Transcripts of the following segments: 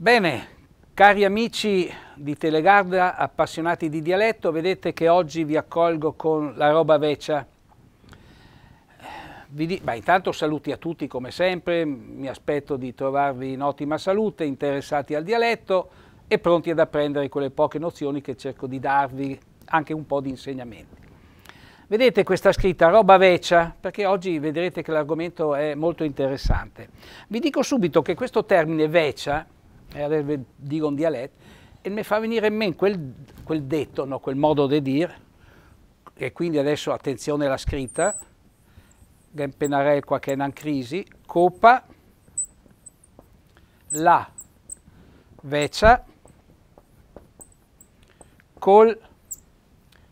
Bene, Cari amici di Telegarda, appassionati di dialetto, vedete che oggi vi accolgo con la roba veccia. intanto saluti a tutti come sempre, mi aspetto di trovarvi in ottima salute, interessati al dialetto e pronti ad apprendere quelle poche nozioni che cerco di darvi, anche un po' di insegnamenti. Vedete questa scritta roba veccia, perché oggi vedrete che l'argomento è molto interessante. Vi dico subito che questo termine veccia e adesso dico un dialetto, e mi fa venire in mente quel, quel detto, no? quel modo di dire, e quindi adesso attenzione alla scritta, Gempenarel qua che è in crisi, copa, la, vecia, col,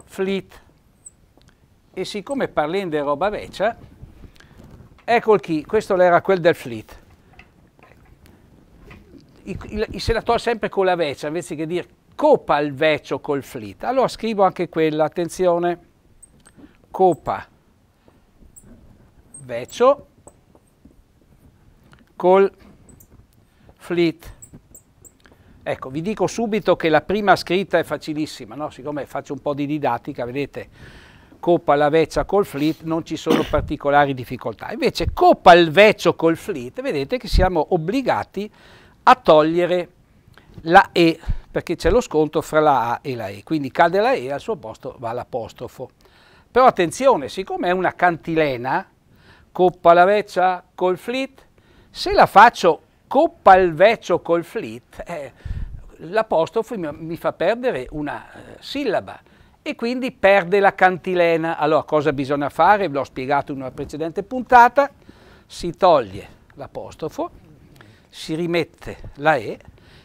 flit. E siccome parlando di roba vecia, ecco il chi, questo era quel del flit i, il, il senatore sempre con la veccia, invece che dire copa il veccio col flit. Allora scrivo anche quella, attenzione, copa veccio col flit. Ecco, vi dico subito che la prima scritta è facilissima, no? siccome faccio un po' di didattica, vedete, coppa la veccia col flit non ci sono particolari difficoltà. Invece coppa il veccio col flit, vedete che siamo obbligati a a togliere la E perché c'è lo sconto fra la A e la E, quindi cade la E al suo posto va l'apostrofo. Però attenzione, siccome è una cantilena, coppa la veccia col flit, se la faccio coppa il veccio col flit, eh, l'apostrofo mi, fa perdere una eh, sillaba e quindi perde la cantilena. Allora cosa bisogna fare? Ve l'ho spiegato in una precedente puntata, si toglie l'apostrofo, si rimette la E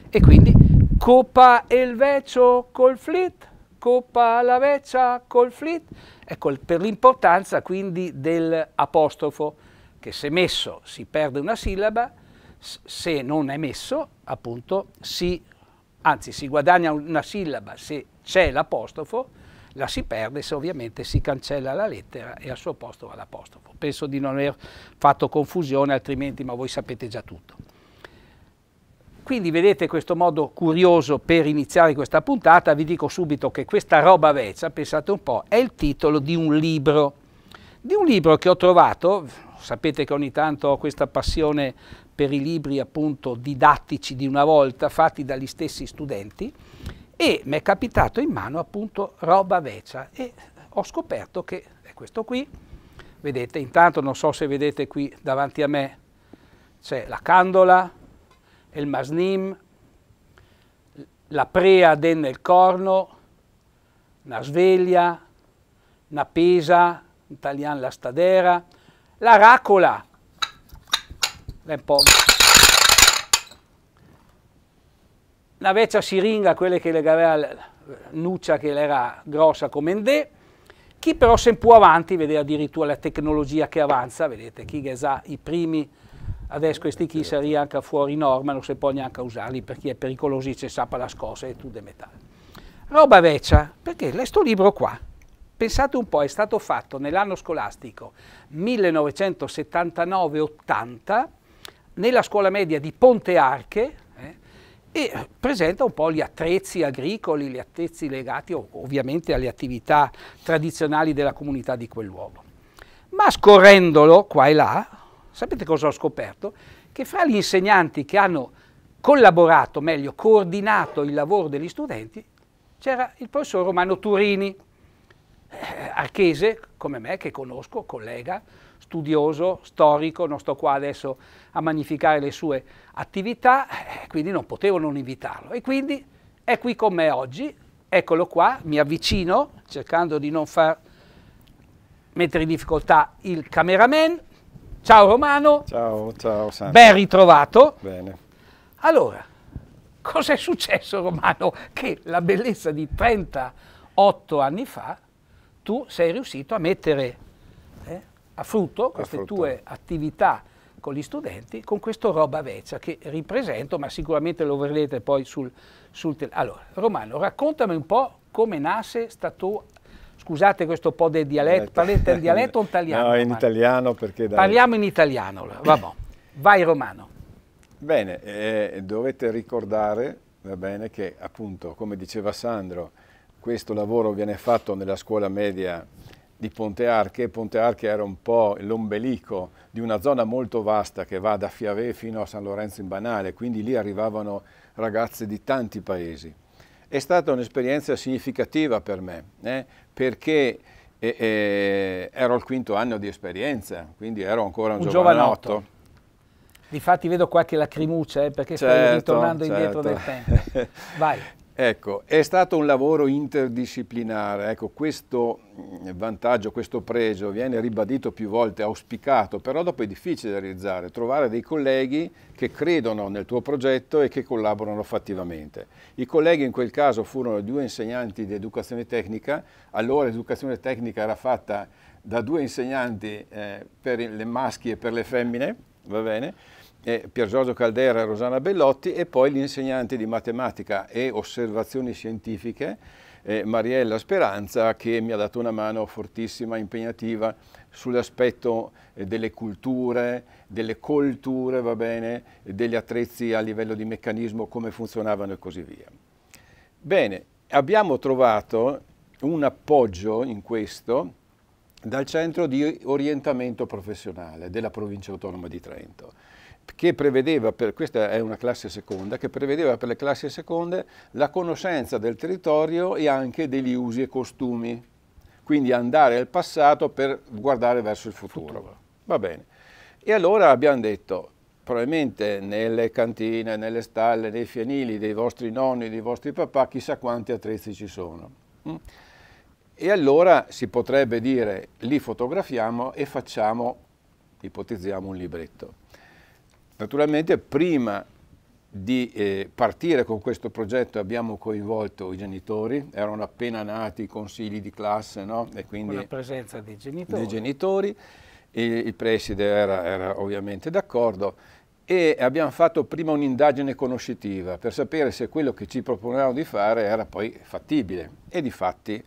e quindi Coppa il Vecio col flit, Coppa la Veccia col flit. Ecco, per l'importanza quindi dell'apostrofo che se messo si perde una sillaba, se non è messo appunto si, anzi si guadagna una sillaba se c'è l'apostrofo, la si perde se ovviamente si cancella la lettera e al suo posto va l'apostrofo. Penso di non aver fatto confusione altrimenti ma voi sapete già tutto. Quindi vedete questo modo curioso per iniziare questa puntata, vi dico subito che questa roba vezza, pensate un po', è il titolo di un libro, di un libro che ho trovato, sapete che ogni tanto ho questa passione per i libri appunto didattici di una volta fatti dagli stessi studenti e mi è capitato in mano appunto roba vezza e ho scoperto che è questo qui, vedete intanto non so se vedete qui davanti a me c'è la candola, il masnim, la preade nel corno, la sveglia, la pesa, in italiano la stadera, la racola, la vecchia siringa, quella che legava la nuccia che era grossa come un dè, chi però sempre più avanti vede addirittura la tecnologia che avanza, vedete, chi che sa i primi Adesso questi chi sarei anche fuori norma, non si può neanche usarli perché è pericoloso, c'è sapa la scossa e tutto è metallo. Roba vecchia, perché questo libro qua, pensate un po', è stato fatto nell'anno scolastico 1979-80 nella scuola media di Ponte Arche, eh, e presenta un po' gli attrezzi agricoli, gli attrezzi legati ovviamente alle attività tradizionali della comunità di quel luogo. Ma scorrendolo qua e là, Sapete cosa ho scoperto? Che fra gli insegnanti che hanno collaborato, meglio, coordinato il lavoro degli studenti, c'era il professor Romano Turini, eh, archese come me, che conosco, collega, studioso, storico, non sto qua adesso a magnificare le sue attività, eh, quindi non potevo non invitarlo. E quindi è qui con me oggi, eccolo qua, mi avvicino cercando di non far mettere in difficoltà il cameraman, Ciao Romano. Ciao, ciao Sandro. Ben ritrovato. Bene. Allora, cosa è successo Romano? Che la bellezza di 38 anni fa tu sei riuscito a mettere eh, a frutto queste a frutto. tue attività con gli studenti con questo roba vecchia che ripresento, ma sicuramente lo vedrete poi sul, sul telefono. Allora, Romano, raccontami un po' come nasce sta scusate questo po' del dialetto, parlate in dialetto o in italiano? No, in italiano perché... Dai. Parliamo in italiano, vabbè. Vai Romano. Bene, eh, dovete ricordare, va bene, che appunto, come diceva Sandro, questo lavoro viene fatto nella scuola media di Ponte Arche. Ponte Arche era un po' l'ombelico di una zona molto vasta che va da Fiave fino a San Lorenzo in Banale, quindi lì arrivavano ragazze di tanti paesi. È stata un'esperienza significativa per me, eh, perché e, eh, e, eh, ero al quinto anno di esperienza, quindi ero ancora un, un giovanotto. giovanotto. Difatti vedo qua che lacrimuccia eh, perché certo, stai ritornando certo. indietro del tempo. Vai. Ecco, è stato un lavoro interdisciplinare, ecco, questo mm, vantaggio, questo pregio viene ribadito più volte, auspicato, però dopo è difficile da realizzare, trovare dei colleghi che credono nel tuo progetto e che collaborano fattivamente. I colleghi in quel caso furono due insegnanti di educazione tecnica, allora l'educazione tecnica era fatta da due insegnanti eh, per le maschi e per le femmine, va bene? Eh, Pier Giorgio Caldera e Rosana Bellotti e poi l'insegnante di matematica e osservazioni scientifiche eh, Mariella Speranza che mi ha dato una mano fortissima, impegnativa sull'aspetto eh, delle culture, delle colture, va bene, degli attrezzi a livello di meccanismo, come funzionavano e così via. Bene, abbiamo trovato un appoggio in questo dal centro di orientamento professionale della provincia autonoma di Trento che prevedeva, per, questa è una classe seconda, che prevedeva per le classi seconde la conoscenza del territorio e anche degli usi e costumi. Quindi andare al passato per guardare verso il futuro. futuro. Va bene. E allora abbiamo detto, probabilmente nelle cantine, nelle stalle, nei fienili dei vostri nonni, dei vostri papà, chissà quanti attrezzi ci sono. Mm? E allora si potrebbe dire, li fotografiamo e facciamo, ipotizziamo, un libretto. Naturalmente prima di eh, partire con questo progetto abbiamo coinvolto i genitori, erano appena nati i consigli di classe, no? E quindi con la presenza dei genitori. Dei genitori. il preside era, era ovviamente d'accordo e abbiamo fatto prima un'indagine conoscitiva per sapere se quello che ci proponevano di fare era poi fattibile e di fatti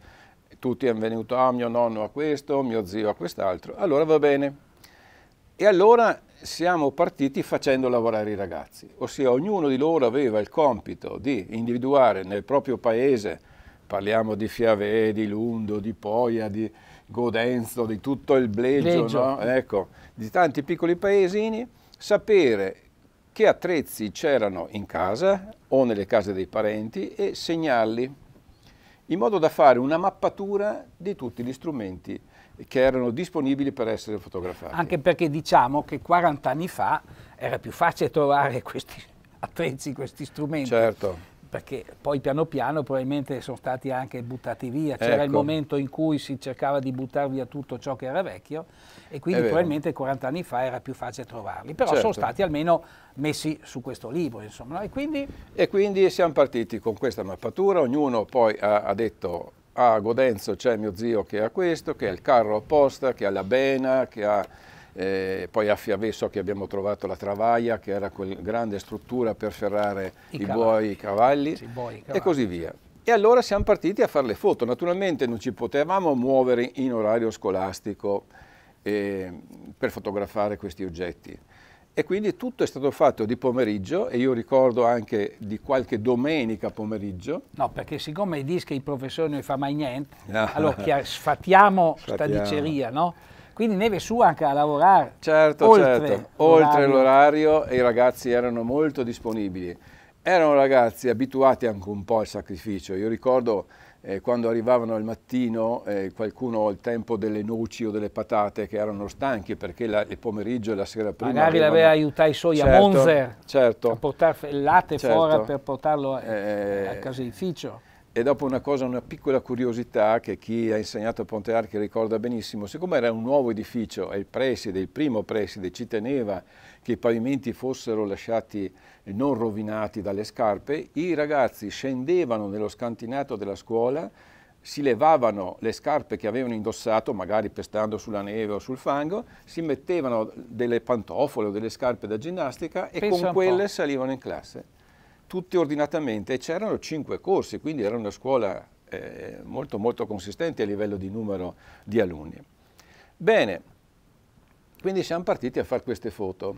tutti hanno venuto, ah mio nonno a questo, mio zio a quest'altro, allora va bene, e allora siamo partiti facendo lavorare i ragazzi, ossia ognuno di loro aveva il compito di individuare nel proprio paese, parliamo di Fiavè, di Lundo, di Poia, di Godenzo, di tutto il Bleggio, no? ecco, di tanti piccoli paesini, sapere che attrezzi c'erano in casa o nelle case dei parenti e segnarli, in modo da fare una mappatura di tutti gli strumenti che erano disponibili per essere fotografati. Anche perché diciamo che 40 anni fa era più facile trovare questi attrezzi, questi strumenti. Certo. Perché poi piano piano probabilmente sono stati anche buttati via, c'era ecco. il momento in cui si cercava di buttare via tutto ciò che era vecchio e quindi probabilmente 40 anni fa era più facile trovarli, però certo. sono stati almeno messi su questo libro. Insomma, no? e, quindi... e quindi siamo partiti con questa mappatura, ognuno poi ha, ha detto a Godenzo c'è mio zio che ha questo, che ha il carro apposta, che ha la bena, che ha... Eh, poi a Fiavè so che abbiamo trovato la travaia, che era quella grande struttura per ferrare i, i buoi, i cavalli, sì, buoi, cavalli, e così via. E allora siamo partiti a fare le foto. Naturalmente non ci potevamo muovere in orario scolastico eh, per fotografare questi oggetti e quindi tutto è stato fatto di pomeriggio e io ricordo anche di qualche domenica pomeriggio. No, perché siccome i dischi il professore non fa mai niente, no. allora sfatiamo questa diceria, no? Quindi neve su anche a lavorare. Certo, oltre certo. Oltre l'orario e i ragazzi erano molto disponibili. Erano ragazzi abituati anche un po' al sacrificio. Io ricordo eh, quando arrivavano al mattino eh, qualcuno al tempo delle noci o delle patate che erano stanchi perché la, il pomeriggio e la sera prima magari avevano... l'aveva aiutato i suoi certo, a Monzer certo. a portare il latte certo. fuori per portarlo eh, eh a, caseificio e dopo una cosa, una piccola curiosità che chi ha insegnato a Ponte Archi ricorda benissimo, siccome era un nuovo edificio e il preside, il primo preside, ci teneva che i pavimenti fossero lasciati non rovinati dalle scarpe, i ragazzi scendevano nello scantinato della scuola si levavano le scarpe che avevano indossato, magari pestando sulla neve o sul fango, si mettevano delle pantofole o delle scarpe da ginnastica e Pensa con quelle salivano in classe tutti ordinatamente e c'erano cinque corsi, quindi era una scuola eh, molto molto consistente a livello di numero di alunni. Bene, quindi siamo partiti a fare queste foto.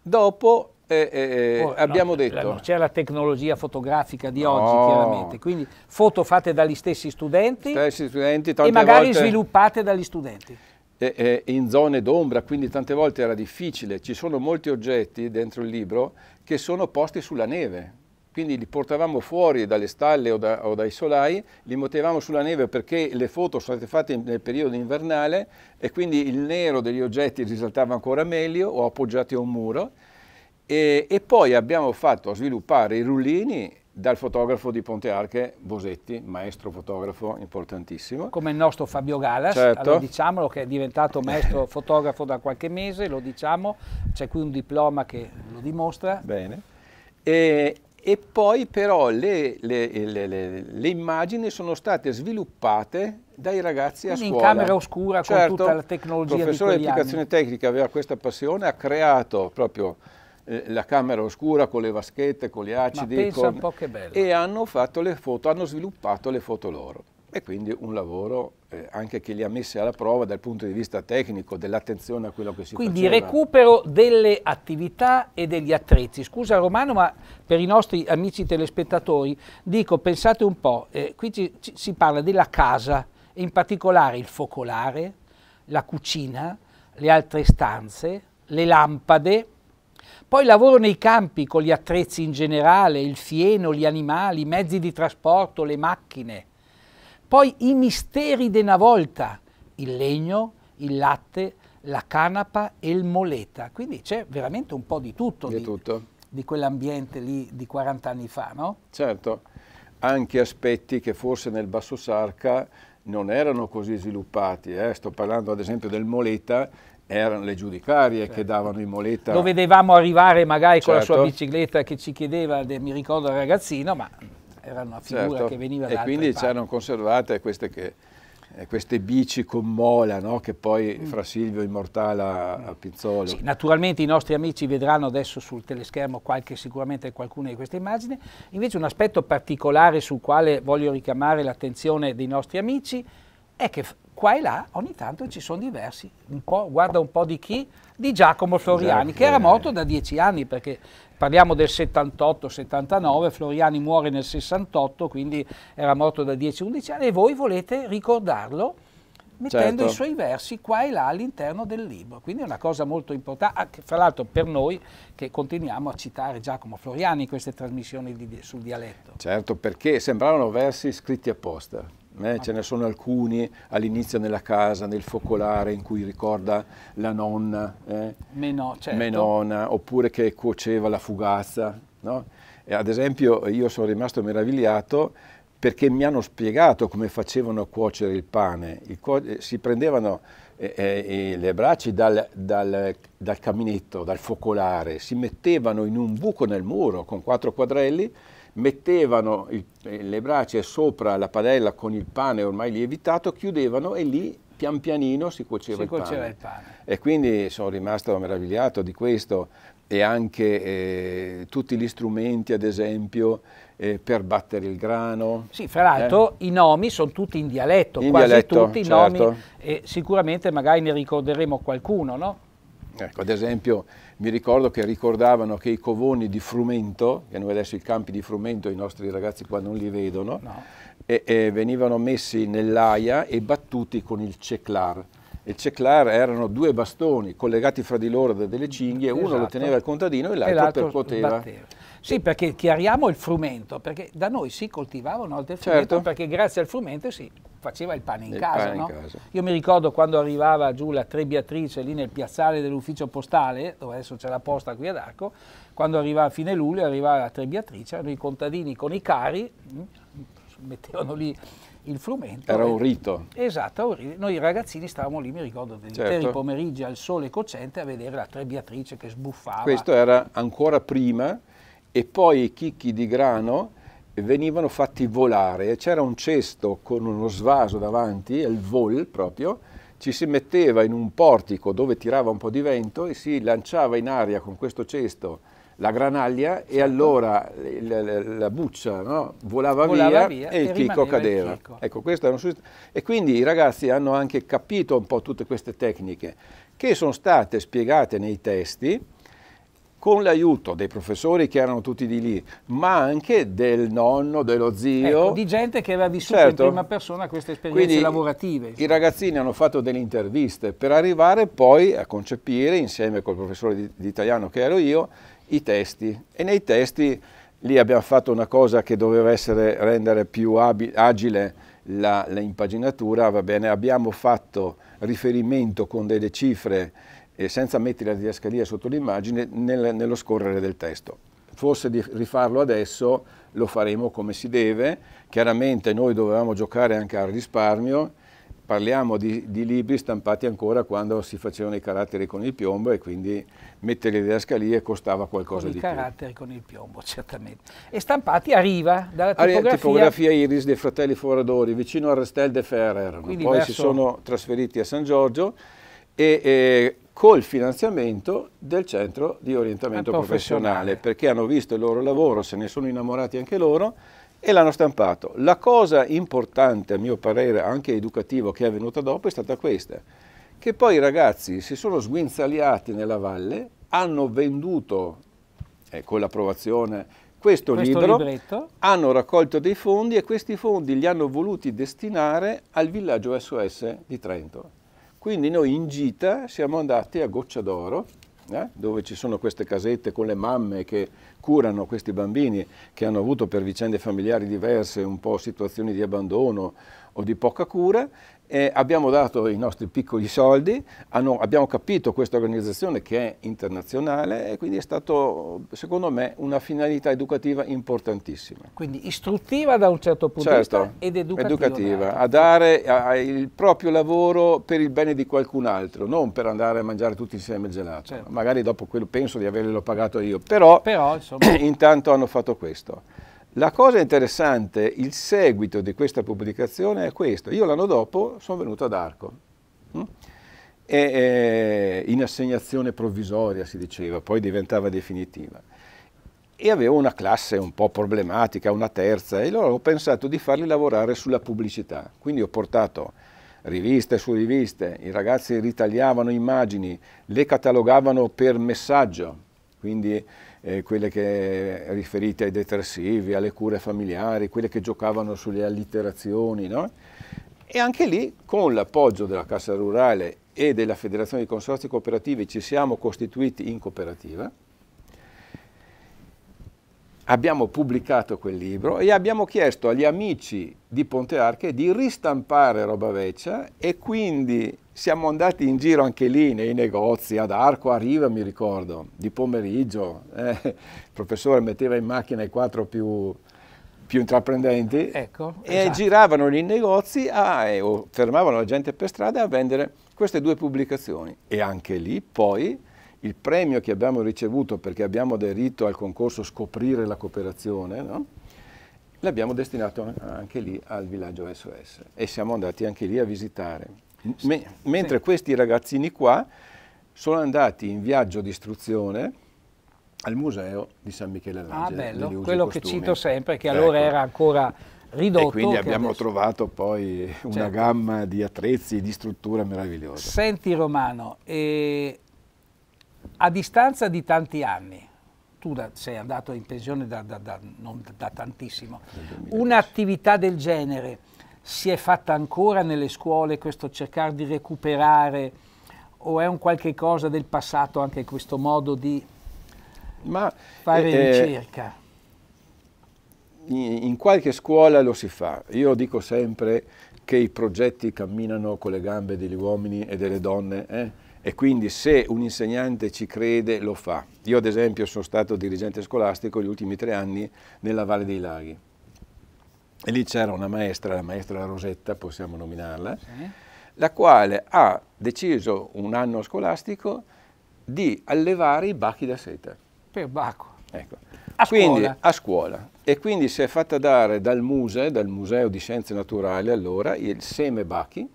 Dopo eh, eh, eh oh, abbiamo no, detto... Non c'è la tecnologia fotografica di no. oggi, chiaramente. Quindi foto fatte dagli stessi studenti, stessi studenti e magari volte... sviluppate dagli studenti eh, in zone d'ombra, quindi tante volte era difficile. Ci sono molti oggetti dentro il libro che sono posti sulla neve, quindi li portavamo fuori dalle stalle o, da, o, dai solai, li mettevamo sulla neve perché le foto sono state fatte in, nel periodo invernale e quindi il nero degli oggetti risaltava ancora meglio o appoggiati a un muro. E, e poi abbiamo fatto sviluppare i rullini dal fotografo di Ponte Arche, Bosetti, maestro fotografo importantissimo. Come il nostro Fabio Galas, certo. allora diciamolo che è diventato maestro fotografo da qualche mese, lo diciamo, c'è qui un diploma che lo dimostra. Bene. E, e poi però le, le, le, le, immagini sono state sviluppate dai ragazzi Quindi a scuola. in camera oscura certo, con tutta la tecnologia Il professore di applicazione tecnica aveva questa passione, ha creato proprio eh, la camera oscura con le vaschette, con gli acidi. Con... E hanno, fatto le foto, hanno sviluppato le foto loro. E quindi un lavoro eh, anche che li ha messi alla prova dal punto di vista tecnico, dell'attenzione a quello che si quindi Quindi recupero delle attività e degli attrezzi. Scusa Romano, ma per i nostri amici telespettatori, dico, pensate un po', eh, qui ci, ci, si parla della casa, in particolare il focolare, la cucina, le altre stanze, le lampade, poi lavoro nei campi con gli attrezzi in generale, il fieno, gli animali, i mezzi di trasporto, le macchine. Poi i misteri de una volta, il legno, il latte, la canapa e il moleta. Quindi c'è veramente un po' di tutto di, tutto. di quell'ambiente lì di 40 anni fa, no? Certo, anche aspetti che forse nel Basso Sarca non erano così sviluppati. Eh? Sto parlando ad esempio del moleta erano le giudicarie certo. che davano in moletta. Lo vedevamo arrivare magari certo. con la sua certo. bicicletta che ci chiedeva, mi ricordo il ragazzino, ma era una figura certo. che veniva da E quindi c'erano conservate queste, che, eh, queste bici con mola no? che poi mm. fra Silvio immortala mm. a Pizzolo. Sì, naturalmente i nostri amici vedranno adesso sul teleschermo qualche, sicuramente qualcuna di queste immagini. Invece un aspetto particolare sul quale voglio richiamare l'attenzione dei nostri amici è che qua e là ogni tanto ci sono diversi, un guarda un po' di chi, di Giacomo Floriani, che era morto da dieci anni, perché parliamo del 78-79, Floriani muore nel 68, quindi era morto da 10-11 anni, e voi volete ricordarlo mettendo certo. i suoi versi qua e là all'interno del libro. Quindi è una cosa molto importante, ah, fra l'altro per noi che continuiamo a citare Giacomo Floriani in queste trasmissioni di, sul dialetto. Certo, perché sembravano versi scritti apposta. Eh, ce ne sono alcuni all'inizio nella casa, nel focolare in cui ricorda la nonna, eh? Menò, certo. Menona, oppure che cuoceva la fugazza. No? ad esempio io sono rimasto meravigliato perché mi hanno spiegato come facevano a cuocere il pane. Il eh, si prendevano eh, eh, eh le braccia dal, dal, dal caminetto, dal focolare, si mettevano in un buco nel muro con quattro quadrelli mettevano il, le braccia sopra la padella con il pane ormai lievitato, chiudevano e lì pian pianino si cuoceva, si il, cuoceva pane. il, pane. E quindi sono rimasto meravigliato di questo e anche eh, tutti gli strumenti, ad esempio, eh, per battere il grano. Sì, fra l'altro eh? i nomi sono tutti in dialetto, in quasi dialetto, tutti i certo. nomi, e sicuramente magari ne ricorderemo qualcuno, no? Ecco, ad esempio mi ricordo che ricordavano che i covoni di frumento, che noi adesso i campi di frumento i nostri ragazzi qua non li vedono, no. e, e venivano messi nell'aia e battuti con il ceclar. Il ceclar erano due bastoni collegati fra di loro da delle cinghie, esatto. uno lo esatto. teneva il contadino e l'altro percuoteva. Batteva. Sì, perché chiariamo il frumento, perché da noi si coltivava una volta il frumento certo. perché grazie al frumento si faceva il pane in, il casa, pane no? in casa. Io mi ricordo quando arrivava giù la Trebbiatrice lì nel piazzale dell'ufficio postale, dove adesso c'è la posta qui ad Arco, quando arrivava a fine luglio arrivava la Trebbiatrice, erano i contadini con i cari, mm, mettevano lì il frumento. Era un rito. Esatto, noi ragazzini stavamo lì, mi ricordo, degli certo. interi pomeriggi al sole cocente a vedere la trebbiatrice che sbuffava. Questo era ancora prima e poi i chicchi di grano venivano fatti volare c'era un cesto con uno svaso davanti, il vol proprio, ci si metteva in un portico dove tirava un po' di vento e si lanciava in aria con questo cesto la granaglia e certo. allora la, la, la buccia no? volava, volava via, via, e il chicco cadeva. Il chicco. Ecco, un... E quindi i ragazzi hanno anche capito un po' tutte queste tecniche che sono state spiegate nei testi con l'aiuto dei professori che erano tutti di lì, ma anche del nonno, dello zio. Ecco, di gente che aveva vissuto certo. in prima persona queste esperienze Quindi, lavorative. I ragazzini hanno fatto delle interviste per arrivare poi a concepire, insieme col professore di, di italiano che ero io, i testi. E nei testi lì abbiamo fatto una cosa che doveva essere rendere più agile l'impaginatura, va bene, abbiamo fatto riferimento con delle cifre eh, senza mettere la didascalia sotto l'immagine nel, nello scorrere del testo. Forse di rifarlo adesso lo faremo come si deve, chiaramente noi dovevamo giocare anche al risparmio, parliamo di, di, libri stampati ancora quando si facevano i caratteri con il piombo e quindi mettere le didascalie costava qualcosa di più. I caratteri con il piombo, certamente. E stampati a riva dalla tipografia... tipografia Iris dei fratelli Foradori, vicino a Restel de Ferrer. Quindi Poi verso... si sono trasferiti a San Giorgio e, e col finanziamento del centro di orientamento eh, professionale, professionale, perché hanno visto il loro lavoro, se ne sono innamorati anche loro e l'hanno stampato. La cosa importante, a mio parere, anche educativa, che è avvenuta dopo è stata questa, che poi i ragazzi si sono sguinzagliati nella valle, hanno venduto, eh, con l'approvazione, questo, questo libro, libretto. hanno raccolto dei fondi e questi fondi li hanno voluti destinare al villaggio SOS di Trento quindi noi in gita siamo andati a Goccia d'Oro, eh, dove ci sono queste casette con le mamme che curano questi bambini che hanno avuto per vicende familiari diverse un po' situazioni di abbandono o di poca cura eh, abbiamo dato i nostri piccoli soldi, hanno, abbiamo capito questa organizzazione che è internazionale e quindi è stata, secondo me, una finalità educativa importantissima. Quindi istruttiva da un certo punto certo, di vista ed educativa. educativa a dare a, a il proprio lavoro per il bene di qualcun altro, non per andare a mangiare tutti insieme il gelato. Certo. Magari dopo quello penso di averlo pagato io, però, però intanto hanno fatto questo. La cosa interessante, il seguito di questa pubblicazione è questo. Io l'anno dopo sono venuto ad Arco, mh? Mm? e, in assegnazione provvisoria si diceva, poi diventava definitiva. E avevo una classe un po' problematica, una terza, e allora ho pensato di farli lavorare sulla pubblicità. Quindi ho portato riviste su riviste, i ragazzi ritagliavano immagini, le catalogavano per messaggio, quindi eh, quelle che riferite ai detersivi, alle cure familiari, quelle che giocavano sulle allitterazioni. No? E anche lì, con l'appoggio della Cassa Rurale e della Federazione di Consorzi Cooperativi, ci siamo costituiti in cooperativa. Abbiamo pubblicato quel libro e abbiamo chiesto agli amici di Ponte Arche di ristampare roba vecchia e quindi siamo andati in giro anche lì nei negozi, ad Arco a Riva mi ricordo, di pomeriggio, eh, il professore metteva in macchina i quattro più, più intraprendenti ecco, e esatto. giravano nei negozi a, eh, o fermavano la gente per strada a vendere queste due pubblicazioni e anche lì poi il premio che abbiamo ricevuto perché abbiamo aderito al concorso Scoprire la cooperazione, no? l'abbiamo destinato anche lì al villaggio SOS e siamo andati anche lì a visitare M mentre sì. questi ragazzini qua sono andati in viaggio di istruzione al museo di San Michele all'Angelo. Ah bello, quello che cito sempre, che allora ecco. era ancora ridotto. E quindi abbiamo adesso... trovato poi una certo. gamma di attrezzi, di struttura meravigliosa. Senti Romano, eh, a distanza di tanti anni, tu da, sei andato in pensione da, da, da non da tantissimo, un'attività del genere si è fatta ancora nelle scuole questo cercare di recuperare o è un qualche cosa del passato anche questo modo di Ma, fare eh, ricerca? Eh, in qualche scuola lo si fa. Io dico sempre che i progetti camminano con le gambe degli uomini e delle donne. Eh? e quindi se un insegnante ci crede lo fa. Io ad esempio sono stato dirigente scolastico gli ultimi tre anni nella Valle dei Laghi e lì c'era una maestra, la maestra Rosetta, possiamo nominarla, sì. la quale ha deciso un anno scolastico di allevare i bachi da seta. Per bacco. Ecco. A quindi, scuola. A scuola. E quindi si è fatta dare dal museo, dal Museo di Scienze Naturali allora, il seme bachi,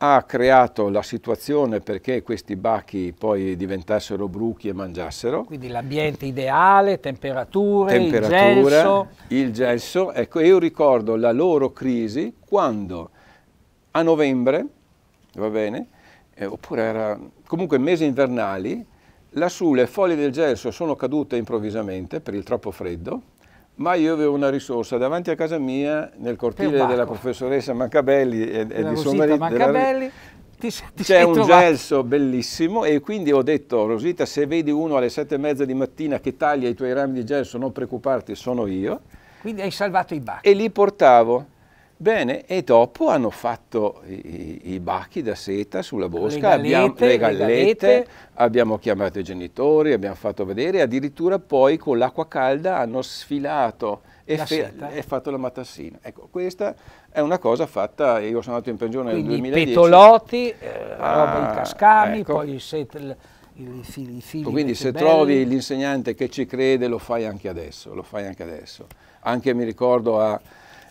ha creato la situazione perché questi bacchi poi diventassero bruchi e mangiassero. Quindi l'ambiente ideale, temperature, temperatura, il gesso. Il gesso, ecco, io ricordo la loro crisi quando a novembre, va bene, eh, oppure era comunque mesi invernali, lassù le foglie del gesso sono cadute improvvisamente per il troppo freddo, ma io avevo una risorsa davanti a casa mia nel cortile della professoressa Mancabelli e, e di suo marito Mancabelli c'è un trovato. gelso bellissimo e quindi ho detto Rosita se vedi uno alle sette e mezza di mattina che taglia i tuoi rami di gelso non preoccuparti sono io quindi hai salvato i bacchi e li portavo Bene, e dopo hanno fatto i, i bachi da seta sulla bosca, le gallette, abbiamo, le gallette, le abbiamo chiamato i genitori, abbiamo fatto vedere, addirittura poi con l'acqua calda hanno sfilato e, e, fatto la matassina. Ecco, questa è una cosa fatta, io sono andato in pensione nel 2010. petoloti, eh, ah, roba in cascami, ecco. poi il set... I figli, i figli Quindi se belli. trovi l'insegnante che ci crede lo fai anche adesso, lo fai anche adesso. Anche mi ricordo a,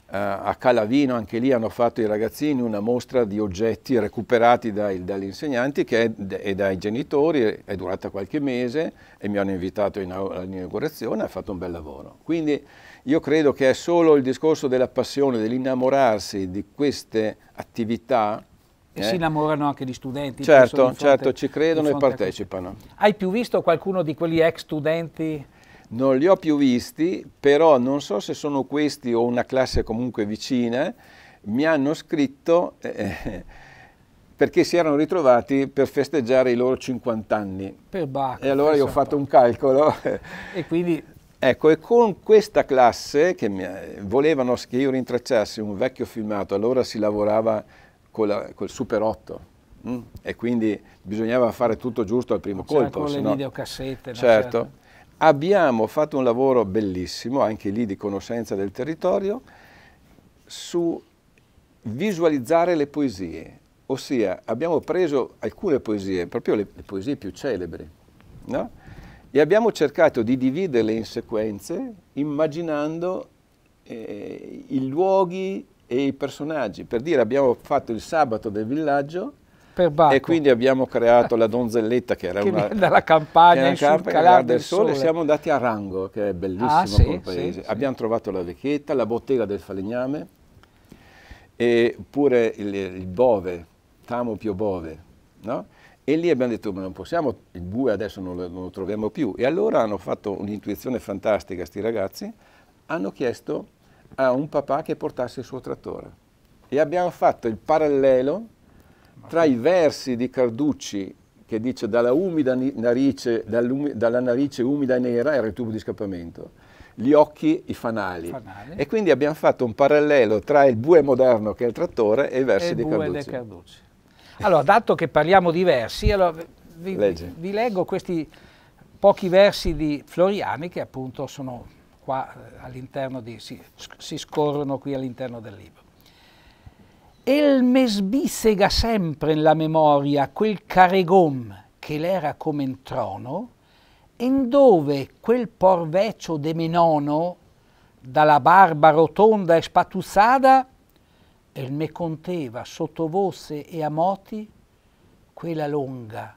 eh, a Calavino, anche lì hanno fatto i ragazzini una mostra di oggetti recuperati dai, dagli insegnanti è, e dai genitori, è durata qualche mese e mi hanno invitato in, all'inaugurazione, ha fatto un bel lavoro. Quindi io credo che è solo il discorso della passione, dell'innamorarsi di queste attività eh. si innamorano anche di studenti. Certo, certo, fronte, ci credono e partecipano. Hai più visto qualcuno di quelli ex studenti non li ho più visti, però non so se sono questi o una classe comunque vicina, mi hanno scritto eh, eh perché si erano ritrovati per festeggiare i loro 50 anni. Per Bacco. E allora io ho fatto un calcolo. E quindi... Ecco, e con questa classe che mi, eh, volevano che io rintracciassi un vecchio filmato, allora si lavorava con col Super 8. Mm? E quindi bisognava fare tutto giusto al primo non colpo. Con le no... videocassette. No? Certo. certo Abbiamo fatto un lavoro bellissimo, anche lì di conoscenza del territorio, su visualizzare le poesie, ossia abbiamo preso alcune poesie, proprio le, le poesie più celebri, no? e abbiamo cercato di dividerle in sequenze immaginando eh, i luoghi e i personaggi. Per dire abbiamo fatto il sabato del villaggio e quindi abbiamo creato la donzelletta che era che una... dalla campagna in calare del sole. sole. Siamo andati a Rango, che è bellissimo ah, sì, paese. Sì, abbiamo sì. trovato la vecchietta, la bottega del falegname, e pure il, il bove, Tamo più Bove, no? E lì abbiamo detto, ma non possiamo, il bue adesso non lo, non lo troviamo più. E allora hanno fatto un'intuizione fantastica, questi ragazzi, hanno chiesto a un papà che portasse il suo trattore. E abbiamo fatto il parallelo tra i versi di Carducci che dice dalla, narice, dalla narice umida e nera era il tubo di scappamento, gli occhi i fanali. fanali. E quindi abbiamo fatto un parallelo tra il bue moderno che è il trattore e i versi e di Carducci. Carducci. Allora, dato che parliamo di versi, allora vi, vi, vi, leggo questi pochi versi di Floriani che appunto sono qua eh, all'interno di, si, si scorrono qui all'interno del libro. Elmes B sega sempre nella memoria quel caregom che l'era come in trono, e dove quel porvecio de menono, dalla barba rotonda e spatuzzada, el me conteva sottovoce e a moti quella longa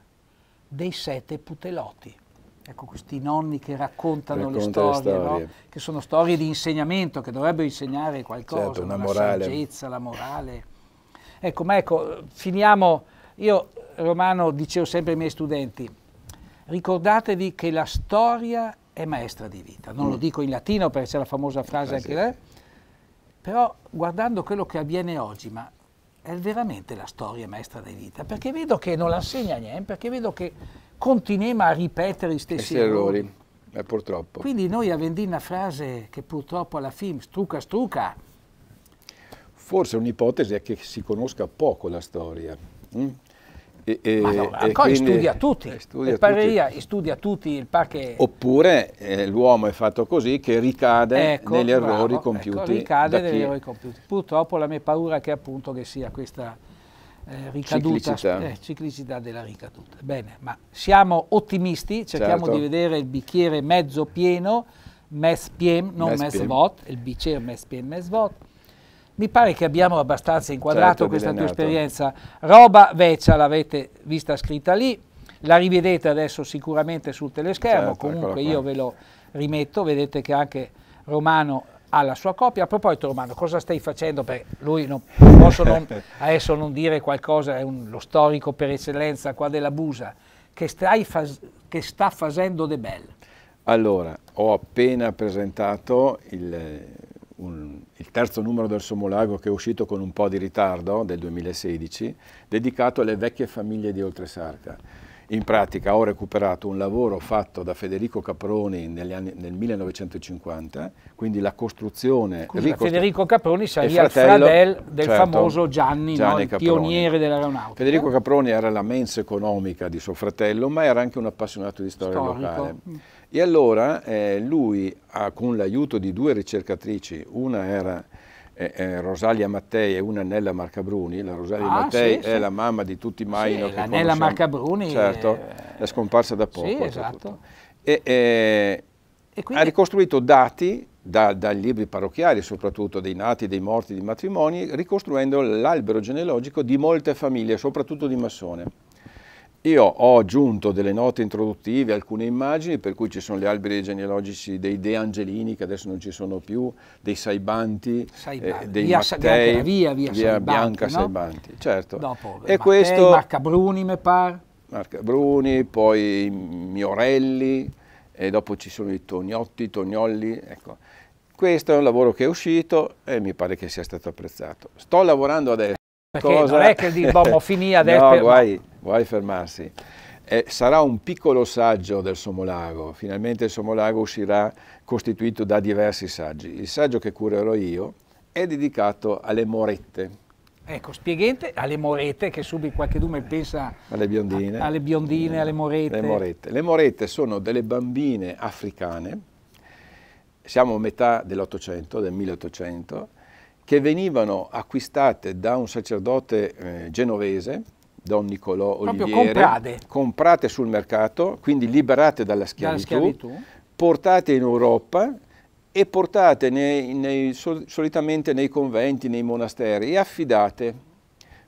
dei sette puteloti. Ecco questi nonni che raccontano Racconta le storie, le storie. No? che sono storie di insegnamento, che dovrebbero insegnare qualcosa, certo, una, una morale. saggezza, la morale. Ecco, ma ecco, finiamo, io Romano dicevo sempre ai miei studenti, ricordatevi che la storia è maestra di vita, non mm. lo dico in latino perché c'è la famosa frase eh, anche lei, però guardando quello che avviene oggi, ma è veramente la storia maestra di vita, perché vedo che non la insegna niente, perché vedo che continuiamo a ripetere gli stessi errori. errori. Eh, purtroppo. Quindi noi a una frase che purtroppo alla fine, struca struca, Forse un'ipotesi è che si conosca poco la storia. Mm? E, e, Ma no, e studia tutti, eh, studia Pareia tutti. studia tutti il parche. Oppure eh, l'uomo è fatto così che ricade ecco, negli bravo, errori ecco, compiuti. Ecco, ricade negli chi... errori compiuti. Purtroppo la mia paura è che appunto che sia questa eh, ricaduta, ciclicità. Eh, ciclicità. della ricaduta. Bene, ma siamo ottimisti, cerchiamo certo. di vedere il bicchiere mezzo pieno, mes piem, non mes, mes vot, il bicchiere mes piem, mes vot. Mi pare che abbiamo abbastanza inquadrato certo, questa tua esperienza. Roba vecchia l'avete vista scritta lì, la rivedete adesso sicuramente sul teleschermo, certo, comunque io ve lo rimetto, vedete che anche Romano ha la sua copia. A proposito Romano, cosa stai facendo? Perché lui non posso non, adesso non dire qualcosa, è un, lo storico per eccellenza qua della Busa, che, stai che sta facendo De Bell. Allora, ho appena presentato il un, il terzo numero del Somolago che è uscito con un po' di ritardo del 2016, dedicato alle vecchie famiglie di Oltresarca. In pratica ho recuperato un lavoro fatto da Federico Caproni anni, nel 1950, quindi la costruzione... Scusa, Federico Caproni sarebbe il fratello del certo, famoso Gianni, Gianni no, pioniere dell'aeronautica. Federico Caproni era la mensa economica di suo fratello, ma era anche un appassionato di storia Storico. locale. Mm. E allora eh, lui, ha, ah, con l'aiuto di due ricercatrici, una era eh, eh, Rosalia Mattei e una Nella Marcabruni, la Rosalia ah, Mattei sì, è sì. la mamma di tutti i Maino sì, che Nella Marcabruni certo, è scomparsa da poco. Sì, esatto. E, eh, e quindi... ha ricostruito dati da, dai libri parrocchiali, soprattutto dei nati, dei morti, dei matrimoni, ricostruendo l'albero genealogico di molte famiglie, soprattutto di massone. Io ho aggiunto delle note introduttive, alcune immagini, per cui ci sono gli alberi genealogici dei De Angelini, che adesso non ci sono più, dei Saibanti, Saibanti. Eh, dei via, Mattei, via, via, via, via Saibanti, Bianca no? Saibanti, certo. Dopo, e Mattei, questo, Marca Bruni, mi pare. Marca Bruni, poi Miorelli, e dopo ci sono i Tognotti, Tognolli, ecco. Questo è un lavoro che è uscito e mi pare che sia stato apprezzato. Sto lavorando adesso. Perché cosa... non è che di bombo finì adesso... no, guai, guai fermarsi. Eh, sarà un piccolo saggio del Somolago, finalmente il Somolago uscirà costituito da diversi saggi. Il saggio che curerò io è dedicato alle morette. Ecco, spiegate alle morette, che subito qualche dume pensa alle biondine, a, alle, biondine alle morette. Le, morette. le morete sono delle bambine africane, siamo a metà dell'Ottocento, del 1800, che venivano acquistate da un sacerdote eh, genovese, Don Nicolò Olivieri, comprate. comprate. sul mercato, quindi liberate dalla schiavitù, dalla schiavitù. portate in Europa e portate nei, nei, solitamente nei conventi, nei monasteri e affidate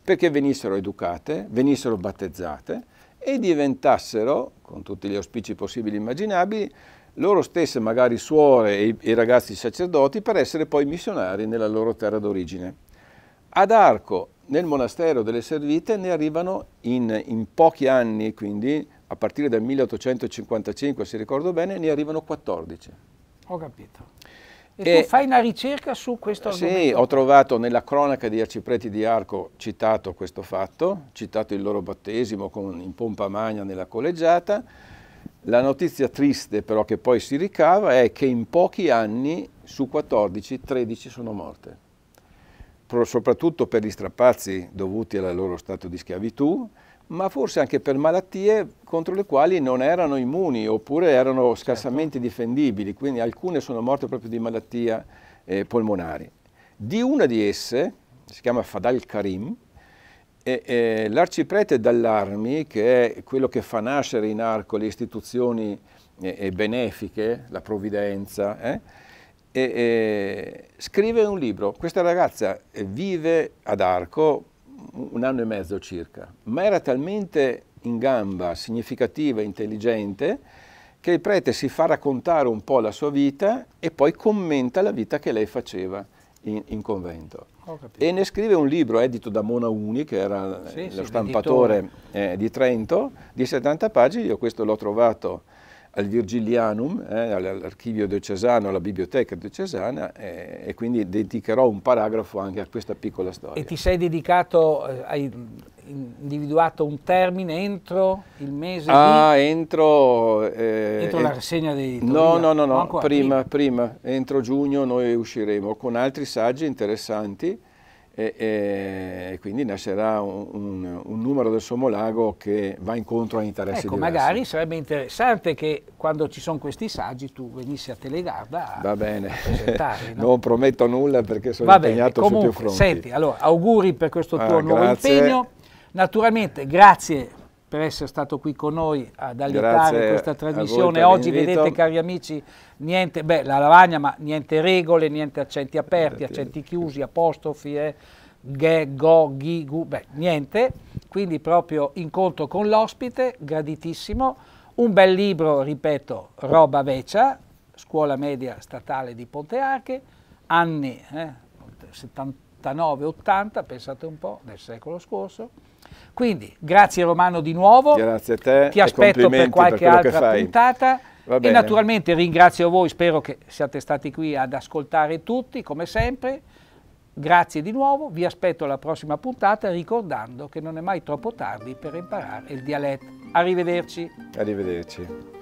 perché venissero educate, venissero battezzate e diventassero, con tutti gli auspici possibili e immaginabili, loro stesse magari suore e i ragazzi sacerdoti per essere poi missionari nella loro terra d'origine. Ad Arco, nel monastero delle Servite, ne arrivano in, in pochi anni, quindi a partire dal 1855 se ricordo bene, ne arrivano 14. Ho capito. E, e tu fai una ricerca su questo argomento? Sì, ho trovato nella cronaca di arcipreti di Arco citato questo fatto, citato il loro battesimo con, in pompa magna nella collegiata, la notizia triste però che poi si ricava è che in pochi anni su 14 13 sono morte, Pro, soprattutto per gli strapazzi dovuti al loro stato di schiavitù, ma forse anche per malattie contro le quali non erano immuni oppure erano certo. scarsamente difendibili, quindi alcune sono morte proprio di malattie eh, polmonari. Di una di esse, si chiama Fadal Karim, e, l'arciprete dall'Armi, che è quello che fa nascere in arco le istituzioni benefiche, la provvidenza, eh? e, e, scrive un libro. Questa ragazza vive ad Arco un anno e mezzo circa, ma era talmente in gamba, significativa, intelligente, che il prete si fa raccontare un po' la sua vita e poi commenta la vita che lei faceva in, in convento e ne scrive un libro edito da Mona Uni, che era sì, lo sì, stampatore eh, di Trento, di 70 pagine, io questo l'ho trovato al Virgilianum, eh, all'archivio diocesano, alla biblioteca diocesana eh, e quindi dedicherò un paragrafo anche a questa piccola storia. E ti sei dedicato, eh, hai individuato un termine entro il mese ah, di... entro... Eh, entro la rassegna dei... No, no, no, no, no prima, prima, entro giugno noi usciremo con altri saggi interessanti e, e, quindi nascerà un, un, un, numero del Somolago che va incontro a interessi ecco, diversi. magari sarebbe interessante che quando ci sono questi saggi tu venissi a Telegarda a, Va bene, no? non prometto nulla perché sono Va impegnato bene. Comunque, su più fronti. Senti, allora auguri per questo ah, tuo ah, nuovo grazie. impegno. Naturalmente, grazie per essere stato qui con noi ad allietare questa trasmissione. Oggi vedete cari amici, niente, beh, la lavagna, ma niente regole, niente accenti aperti, eh, accenti chiusi, apostrofi, eh, ghe, go, ghi, gu, beh, niente. Quindi proprio incontro con l'ospite, graditissimo. Un bel libro, ripeto, Roba Vecia, Scuola Media Statale di Ponte Arche, anni eh, 79-80, pensate un po', del secolo scorso quindi grazie Romano di nuovo. Grazie a te. Ti aspetto per qualche per altra puntata. E naturalmente ringrazio voi, spero che siate stati qui ad ascoltare tutti, come sempre. Grazie di nuovo, vi aspetto alla prossima puntata ricordando che non è mai troppo tardi per imparare il dialetto. Arrivederci. Arrivederci.